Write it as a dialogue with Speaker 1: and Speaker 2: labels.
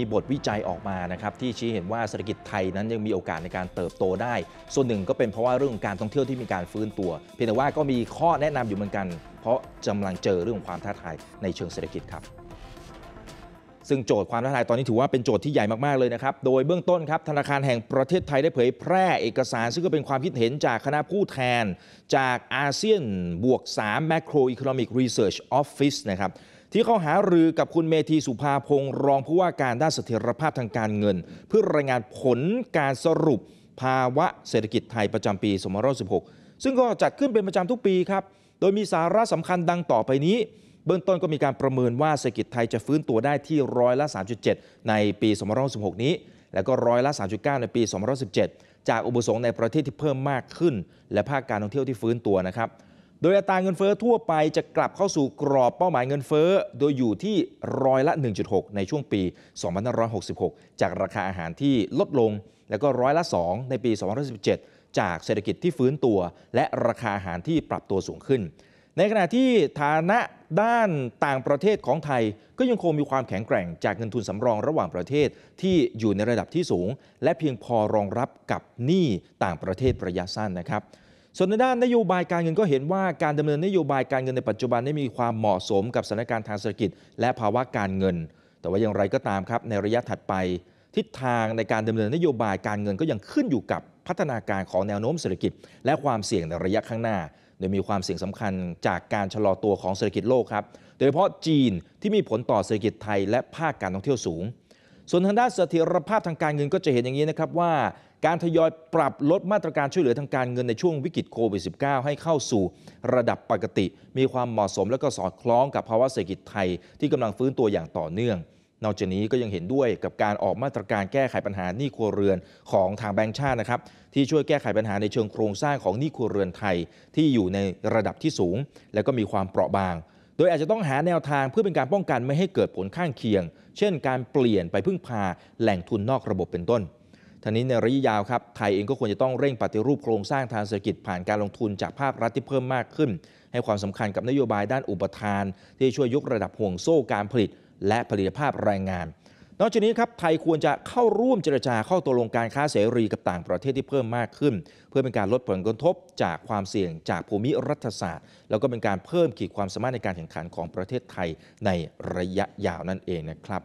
Speaker 1: มีบทวิจัยออกมานะครับที่ชี้เห็นว่าเศรษฐกิจไทยนั้นยังมีโอกาสในการเติบโตได้ ส่วนหนึ่งก็เป็นเพราะว่าเรื่องการท่องเที่ยวที่มีการฟื้นตัว เพียงแต่ว่าก็มีข้อแนะนำอยู่เหมือนกัน เพราะกาลังเจอเรื่องความท้าทายในเชิงเศรษฐกิจครับ ซึ่งโจทย์ความท้าทายตอนนี้ถือว่าเป็นโจทย์ที่ใหญ่มากๆเลยนะครับโดยเบื้องต้นครับธนาคารแห่งประเทศไทยได้เผยแพร่เอกสารซึ่งก็เป็นความคิดเห็นจากคณะผู้แทน จากอาเซียนบวก3 Macroeconomic Research Office นะครับที่เขาหารือกับคุณเมธีสุภาพงศ์รองผู้ว่าการด้านเสถียรภาพทางการเงิน เพื่อรายงานผลการสรุปภาวะเศรษฐกิจไทยประจำปี2516 ซึ่งก็จัดขึ้นเป็นประจำทุกปีครับ โดยมีสาระสำคัญดังต่อไปนี้ เบื้องต้นก็มีการประเมินว่าเศรษฐกิจไทยจะฟื้นตัวได้ที่ร้อยละ 3.7 ในปี2516นี้ แล้วก็ร้อยละ 3.9 ในปี2517จากอุปสงค์ในประเทศที่เพิ่มมากขึ้น และภาคการท่องเที่ยวที่ฟื้นตัวนะครับโดยอัตราเงินเฟอ้อทั่วไปจะกลับเข้าสู่กรอบเป้าหมายเงินเฟอ้อ โดยอยู่ที่ร้อยละ 1.6 ในช่วงปี 2566 จากราคาอาหารที่ลดลง แล้วก็ร้อยละ 2 ในปี 2017 จากเศรษฐกิจที่ฟื้นตัว และราคาอาหารที่ปรับตัวสูงขึ้น ในขณะที่ฐานะด้านต่างประเทศของไทยก็ยังคงมีความแข็งแกร่งจากเงินทุนสำรองระหว่างประเทศที่อยู่ในระดับที่สูง และเพียงพอรองรับกับหนี้ต่างประเทศระยะสั้นนะครับส่วนในด้านนโยบายการเงินก็เห็นว่าการดำเนินนโยบายการเงินในปัจจุบันได้มีความเหมาะสมกับสถานการณ์ทางเศรษฐกิจและภาวะการเงิน แต่ว่าอย่างไรก็ตามครับในระยะถัดไป ทิศทางในการดำเนินนโยบายการเงินก็ยังขึ้นอยู่กับพัฒนาการของแนวโน้มเศรษฐกิจ และความเสี่ยงในระยะข้างหน้า โดยมีความเสี่ยงสำคัญจากการชะลอตัวของเศรษฐกิจโลกครับ โดยเฉพาะจีนที่มีผลต่อเศรษฐกิจไทยและภาคการท่องเที่ยวสูง ส่วนทางด้านเสถียรภาพทางการเงินก็จะเห็นอย่างนี้นะครับว่าการทยอยปรับลดมาตรการช่วยเหลือทางการเงินในช่วงวิกฤตโควิด -19 ให้เข้าสู่ระดับปกติมีความเหมาะสมและก็สอดคล้องกับภาวะเศรษฐกิจไทย ที่กำลังฟื้นตัวอย่างต่อเนื่อง นอกจากนี้ก็ยังเห็นด้วยกับการออกมาตรการแก้ไขปัญหาหนี้ครัวเรือนของทางแบงก์ชาตินะครับที่ช่วยแก้ไขปัญหาในเชิงโครงสร้างของหนี้ครัวเรือนไทยที่อยู่ในระดับที่สูง และก็มีความเปราะบาง โดยอาจจะต้องหาแนวทางเพื่อเป็นการป้องกันไม่ให้เกิดผลข้างเคียง เช่นการเปลี่ยนไปพึ่งพาแหล่งทุนนอกระบบเป็นต้นทันนี้ในระยะยาวครับไทยเองก็ควรจะต้องเร่งปฏิรูปโครงสร้างทางเศรษฐกิจผ่านการลงทุนจากภาครัฐที่เพิ่มมากขึ้น ให้ความสำคัญกับนโยบายด้านอุปทาน ที่ช่วยยกระดับห่วงโซ่การผลิตและผลิตภาพแรงงาน นอกจากนี้ครับไทยควรจะเข้าร่วมเจรจา ข้อตกลงการค้าเสรีกับต่างประเทศที่เพิ่มมากขึ้น เพื่อเป็นการลดผลกระทบจากความเสี่ยงจากภูมิรัฐศาสตร์ แล้วก็เป็นการเพิ่มขีดความสามารถในการแข่งขันของประเทศไทยในระยะยาวนั่นเองนะครับ